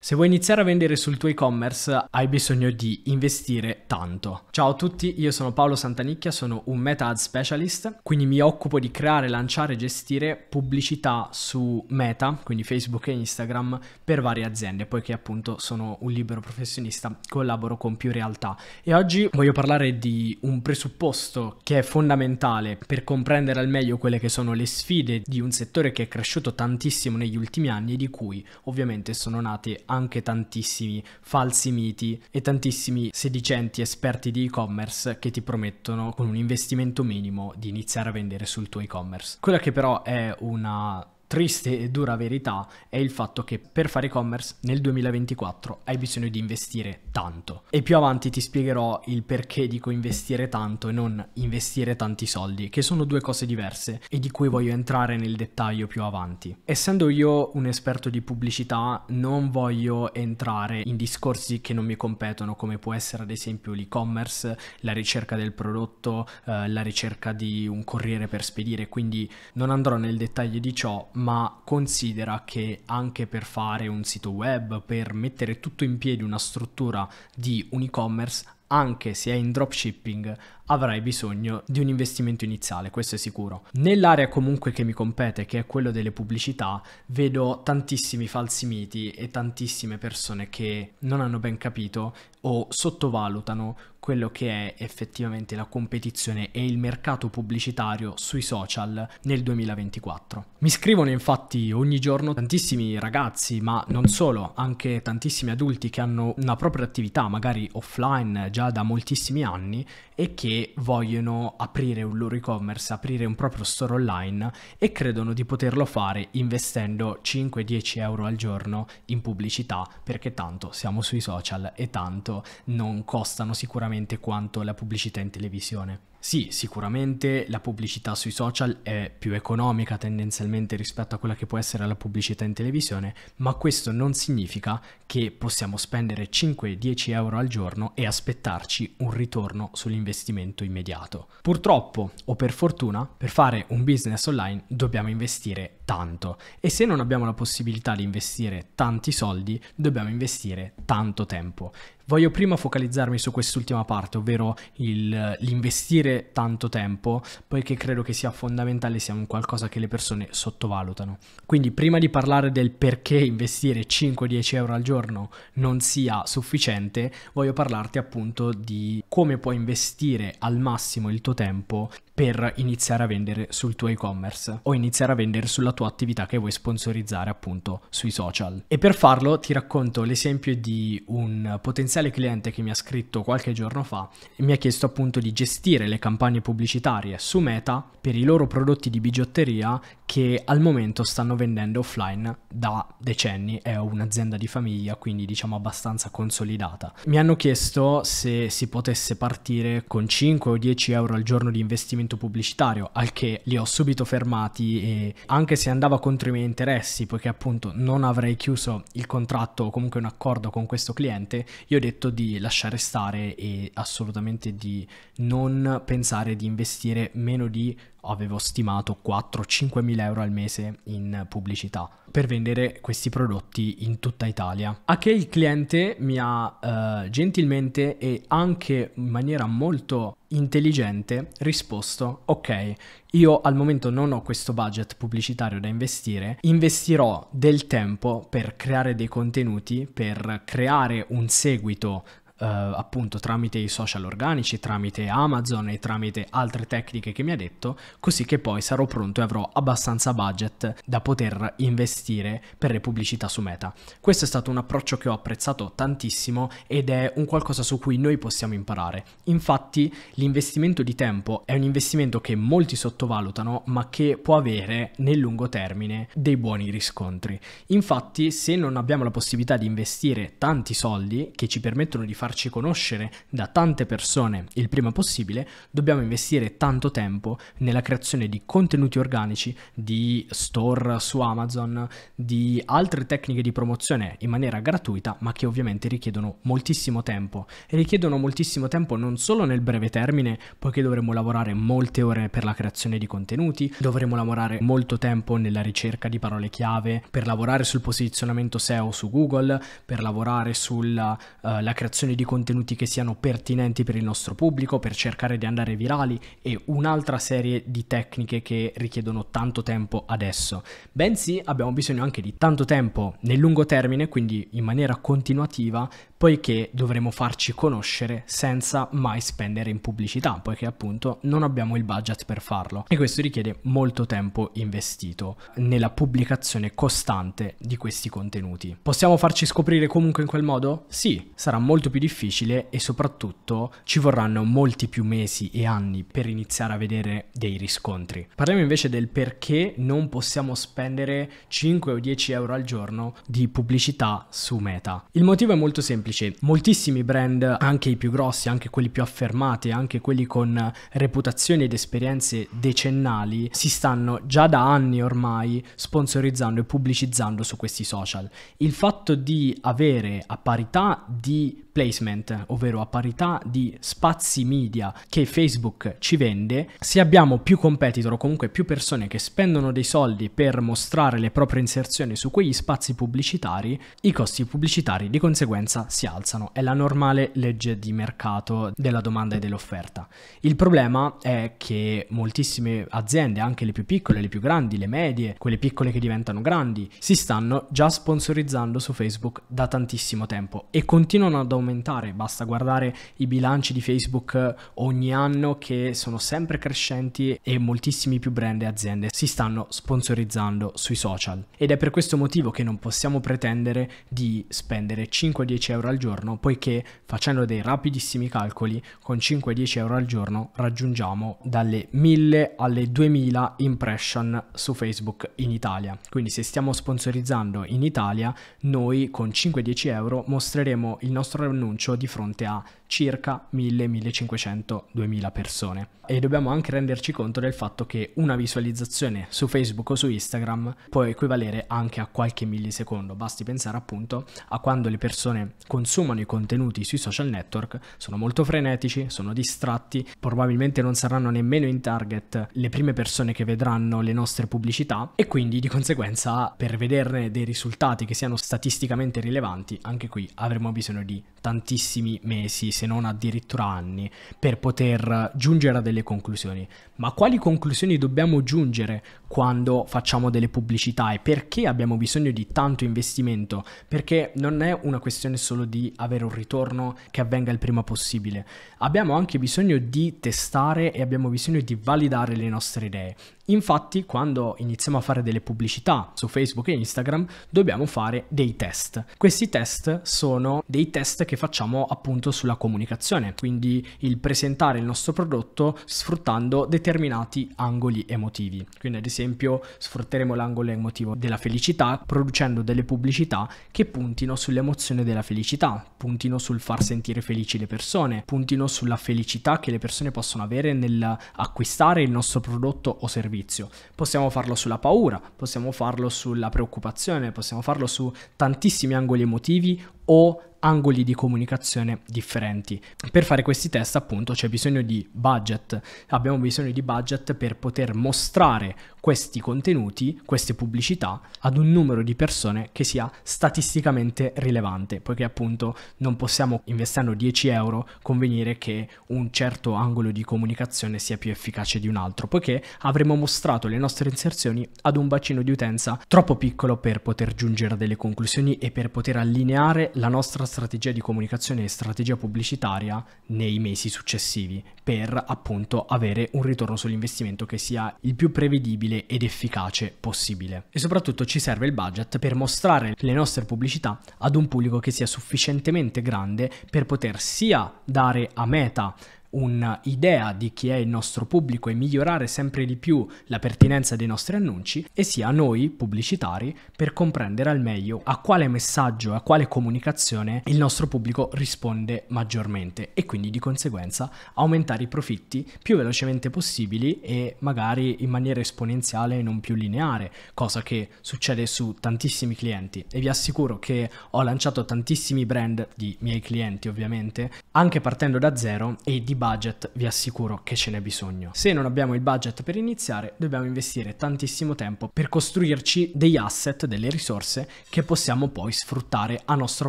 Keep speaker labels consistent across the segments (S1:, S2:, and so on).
S1: Se vuoi iniziare a vendere sul tuo e-commerce hai bisogno di investire tanto. Ciao a tutti, io sono Paolo Santanicchia, sono un Meta Ad Specialist, quindi mi occupo di creare, lanciare e gestire pubblicità su Meta, quindi Facebook e Instagram, per varie aziende, poiché appunto sono un libero professionista, collaboro con più realtà. E oggi voglio parlare di un presupposto che è fondamentale per comprendere al meglio quelle che sono le sfide di un settore che è cresciuto tantissimo negli ultimi anni e di cui ovviamente sono nate anche tantissimi falsi miti e tantissimi sedicenti esperti di e-commerce che ti promettono con un investimento minimo di iniziare a vendere sul tuo e-commerce. Quella che però è una triste e dura verità è il fatto che per fare e-commerce nel 2024 hai bisogno di investire tanto. E più avanti ti spiegherò il perché dico investire tanto e non investire tanti soldi, che sono due cose diverse e di cui voglio entrare nel dettaglio più avanti. Essendo io un esperto di pubblicità, non voglio entrare in discorsi che non mi competono, come può essere ad esempio l'e-commerce, la ricerca del prodotto, eh, la ricerca di un corriere per spedire, quindi non andrò nel dettaglio di ciò, ma considera che anche per fare un sito web, per mettere tutto in piedi una struttura di un e-commerce, anche se è in dropshipping, avrai bisogno di un investimento iniziale, questo è sicuro. Nell'area comunque che mi compete, che è quello delle pubblicità, vedo tantissimi falsi miti e tantissime persone che non hanno ben capito o sottovalutano quello che è effettivamente la competizione e il mercato pubblicitario sui social nel 2024. Mi scrivono infatti ogni giorno tantissimi ragazzi, ma non solo, anche tantissimi adulti che hanno una propria attività, magari offline già da moltissimi anni, e che vogliono aprire un loro e-commerce, aprire un proprio store online e credono di poterlo fare investendo 5-10 euro al giorno in pubblicità, perché tanto siamo sui social e tanto non costano sicuramente quanto la pubblicità in televisione. Sì, sicuramente la pubblicità sui social è più economica tendenzialmente rispetto a quella che può essere la pubblicità in televisione, ma questo non significa che possiamo spendere 5-10 euro al giorno e aspettarci un ritorno sull'investimento immediato. Purtroppo, o per fortuna, per fare un business online dobbiamo investire tanto e se non abbiamo la possibilità di investire tanti soldi, dobbiamo investire tanto tempo. Voglio prima focalizzarmi su quest'ultima parte, ovvero il, l'investire investire tanto tempo poiché credo che sia fondamentale, sia un qualcosa che le persone sottovalutano. Quindi prima di parlare del perché investire 5-10 euro al giorno non sia sufficiente, voglio parlarti appunto di come puoi investire al massimo il tuo tempo per iniziare a vendere sul tuo e-commerce o iniziare a vendere sulla tua attività che vuoi sponsorizzare appunto sui social. E per farlo ti racconto l'esempio di un potenziale cliente che mi ha scritto qualche giorno fa e mi ha chiesto appunto di gestire le campagne pubblicitarie su Meta per i loro prodotti di bigiotteria che al momento stanno vendendo offline da decenni, è un'azienda di famiglia, quindi diciamo abbastanza consolidata. Mi hanno chiesto se si potesse partire con 5 o 10 euro al giorno di investimento intervento pubblicitario, al che li ho subito fermati e anche se andava contro i miei interessi, poiché appunto non avrei chiuso il contratto o comunque un accordo con questo cliente, gli ho detto di lasciare stare e assolutamente di non pensare di investire meno di avevo stimato 4-5 mila euro al mese in pubblicità per vendere questi prodotti in tutta Italia. A che il cliente mi ha eh, gentilmente e anche in maniera molto intelligente risposto ok io al momento non ho questo budget pubblicitario da investire investirò del tempo per creare dei contenuti per creare un seguito eh, appunto tramite i social organici, tramite Amazon e tramite altre tecniche che mi ha detto, così che poi sarò pronto e avrò abbastanza budget da poter investire per le pubblicità su Meta. Questo è stato un approccio che ho apprezzato tantissimo ed è un qualcosa su cui noi possiamo imparare. Infatti l'investimento di tempo è un investimento che molti sottovalutano ma che può avere nel lungo termine dei buoni riscontri. Infatti se non abbiamo la possibilità di investire tanti soldi che ci permettono di fare farci conoscere da tante persone il prima possibile, dobbiamo investire tanto tempo nella creazione di contenuti organici, di store su Amazon, di altre tecniche di promozione in maniera gratuita, ma che ovviamente richiedono moltissimo tempo. E richiedono moltissimo tempo non solo nel breve termine, poiché dovremo lavorare molte ore per la creazione di contenuti, dovremo lavorare molto tempo nella ricerca di parole chiave, per lavorare sul posizionamento SEO su Google, per lavorare sulla uh, creazione di di contenuti che siano pertinenti per il nostro pubblico, per cercare di andare virali e un'altra serie di tecniche che richiedono tanto tempo adesso, bensì abbiamo bisogno anche di tanto tempo nel lungo termine, quindi in maniera continuativa, poiché dovremo farci conoscere senza mai spendere in pubblicità, poiché appunto non abbiamo il budget per farlo e questo richiede molto tempo investito nella pubblicazione costante di questi contenuti. Possiamo farci scoprire comunque in quel modo? Sì, sarà molto più difficile e soprattutto ci vorranno molti più mesi e anni per iniziare a vedere dei riscontri. Parliamo invece del perché non possiamo spendere 5 o 10 euro al giorno di pubblicità su Meta. Il motivo è molto semplice semplice. Moltissimi brand, anche i più grossi, anche quelli più affermati, anche quelli con reputazioni ed esperienze decennali, si stanno già da anni ormai sponsorizzando e pubblicizzando su questi social. Il fatto di avere a parità di placement, ovvero a parità di spazi media che Facebook ci vende, se abbiamo più competitor o comunque più persone che spendono dei soldi per mostrare le proprie inserzioni su quegli spazi pubblicitari, i costi pubblicitari di conseguenza si alzano. È la normale legge di mercato della domanda e dell'offerta. Il problema è che moltissime aziende, anche le più piccole, le più grandi, le medie, quelle piccole che diventano grandi, si stanno già sponsorizzando su Facebook da tantissimo tempo e continuano ad aumentare aumentare, basta guardare i bilanci di Facebook eh, ogni anno che sono sempre crescenti e moltissimi più brand e aziende si stanno sponsorizzando sui social. Ed è per questo motivo che non possiamo pretendere di spendere 5-10 euro al giorno, poiché facendo dei rapidissimi calcoli con 5-10 euro al giorno raggiungiamo dalle 1000 alle 2000 impression su Facebook in Italia. Quindi se stiamo sponsorizzando in Italia, noi con 5-10 euro mostreremo il nostro annuncio di fronte a circa 1000, 1500, 2000 persone. E dobbiamo anche renderci conto del fatto che una visualizzazione su Facebook o su Instagram può equivalere anche a qualche millisecondo. Basti pensare appunto a quando le persone consumano i contenuti sui social network, sono molto frenetici, sono distratti, probabilmente non saranno nemmeno in target le prime persone che vedranno le nostre pubblicità e quindi di conseguenza per vederne dei risultati che siano statisticamente rilevanti, anche qui avremo bisogno di tantissimi mesi, se non addirittura anni, per poter giungere a delle conclusioni. Ma quali conclusioni dobbiamo giungere quando facciamo delle pubblicità e perché abbiamo bisogno di tanto investimento? Perché non è una questione solo di avere un ritorno che avvenga il prima possibile, abbiamo anche bisogno di testare e abbiamo bisogno di validare le nostre idee. Infatti, quando iniziamo a fare delle pubblicità su Facebook e Instagram, dobbiamo fare dei test. Questi test sono dei test che facciamo appunto sulla comunità comunicazione, quindi il presentare il nostro prodotto sfruttando determinati angoli emotivi. Quindi ad esempio sfrutteremo l'angolo emotivo della felicità producendo delle pubblicità che puntino sull'emozione della felicità, puntino sul far sentire felici le persone, puntino sulla felicità che le persone possono avere nell'acquistare il nostro prodotto o servizio. Possiamo farlo sulla paura, possiamo farlo sulla preoccupazione, possiamo farlo su tantissimi angoli emotivi o angoli di comunicazione differenti. Per fare questi test appunto c'è bisogno di budget, abbiamo bisogno di budget per poter mostrare questi contenuti, queste pubblicità ad un numero di persone che sia statisticamente rilevante, poiché appunto non possiamo investendo 10 euro convenire che un certo angolo di comunicazione sia più efficace di un altro, poiché avremo mostrato le nostre inserzioni ad un bacino di utenza troppo piccolo per poter giungere a delle conclusioni e per poter allineare la nostra strategia di comunicazione e strategia pubblicitaria nei mesi successivi per appunto avere un ritorno sull'investimento che sia il più prevedibile credibile ed efficace possibile. E soprattutto ci serve il budget per mostrare le nostre pubblicità ad un pubblico che sia sufficientemente grande per poter sia dare a meta un'idea di chi è il nostro pubblico e migliorare sempre di più la pertinenza dei nostri annunci e sia a noi pubblicitari per comprendere al meglio a quale messaggio, a quale comunicazione il nostro pubblico risponde maggiormente e quindi di conseguenza aumentare i profitti più velocemente possibili e magari in maniera esponenziale e non più lineare, cosa che succede su tantissimi clienti e vi assicuro che ho lanciato tantissimi brand di miei clienti ovviamente anche partendo da zero e di budget vi assicuro che ce n'è bisogno. Se non abbiamo il budget per iniziare, dobbiamo investire tantissimo tempo per costruirci degli asset, delle risorse che possiamo poi sfruttare a nostro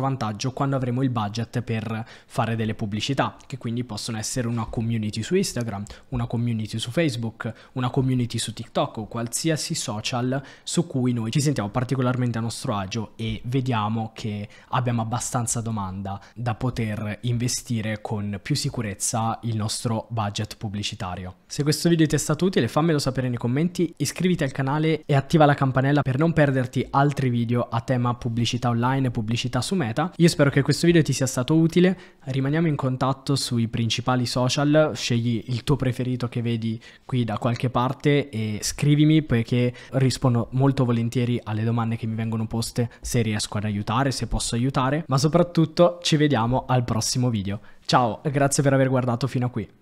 S1: vantaggio quando avremo il budget per fare delle pubblicità, che quindi possono essere una community su Instagram, una community su Facebook, una community su TikTok o qualsiasi social su cui noi ci sentiamo particolarmente a nostro agio e vediamo che abbiamo abbastanza domanda da poter investire con più sicurezza il nostro budget pubblicitario. Se questo video ti è stato utile fammelo sapere nei commenti, iscriviti al canale e attiva la campanella per non perderti altri video a tema pubblicità online e pubblicità su meta. Io spero che questo video ti sia stato utile, rimaniamo in contatto sui principali social, scegli il tuo preferito che vedi qui da qualche parte e scrivimi perché rispondo molto volentieri alle domande che mi vengono poste se riesco ad aiutare, se posso aiutare, ma soprattutto ci vediamo al prossimo video. Ciao grazie per aver guardato fino a qui.